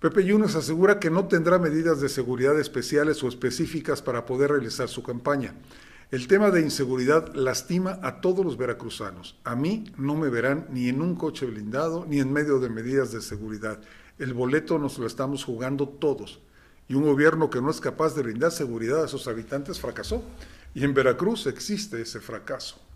Pepe Yunes asegura que no tendrá medidas de seguridad especiales o específicas para poder realizar su campaña. El tema de inseguridad lastima a todos los veracruzanos. A mí no me verán ni en un coche blindado ni en medio de medidas de seguridad. El boleto nos lo estamos jugando todos. Y un gobierno que no es capaz de brindar seguridad a sus habitantes fracasó. Y en Veracruz existe ese fracaso.